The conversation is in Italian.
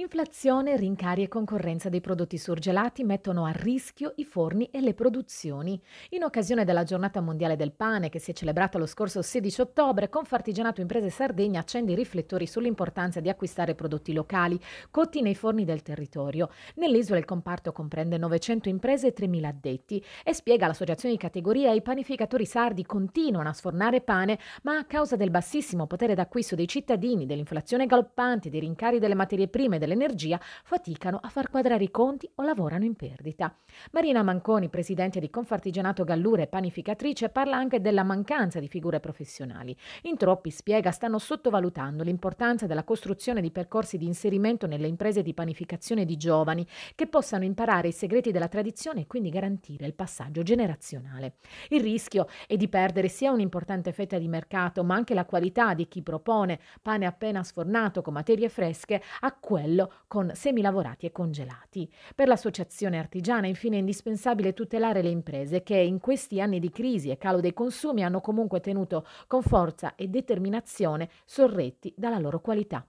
Inflazione, rincari e concorrenza dei prodotti surgelati mettono a rischio i forni e le produzioni. In occasione della giornata mondiale del pane che si è celebrata lo scorso 16 ottobre, Confartigianato Imprese Sardegna accende i riflettori sull'importanza di acquistare prodotti locali, cotti nei forni del territorio. Nell'isola il comparto comprende 900 imprese e 3.000 addetti e spiega l'associazione di categoria i panificatori sardi continuano a sfornare pane, ma a causa del bassissimo potere d'acquisto dei cittadini, dell'inflazione galoppante, dei rincari delle materie prime e dell'energia faticano a far quadrare i conti o lavorano in perdita. Marina Manconi, presidente di Confartigianato Gallure e panificatrice, parla anche della mancanza di figure professionali. In troppi, spiega, stanno sottovalutando l'importanza della costruzione di percorsi di inserimento nelle imprese di panificazione di giovani che possano imparare i segreti della tradizione e quindi garantire il passaggio generazionale. Il rischio è di perdere sia un'importante fetta di mercato, ma anche la qualità di chi propone pane appena sfornato con materie fresche a quello fornello con semilavorati e congelati. Per l'associazione artigiana infine è indispensabile tutelare le imprese che in questi anni di crisi e calo dei consumi hanno comunque tenuto con forza e determinazione sorretti dalla loro qualità.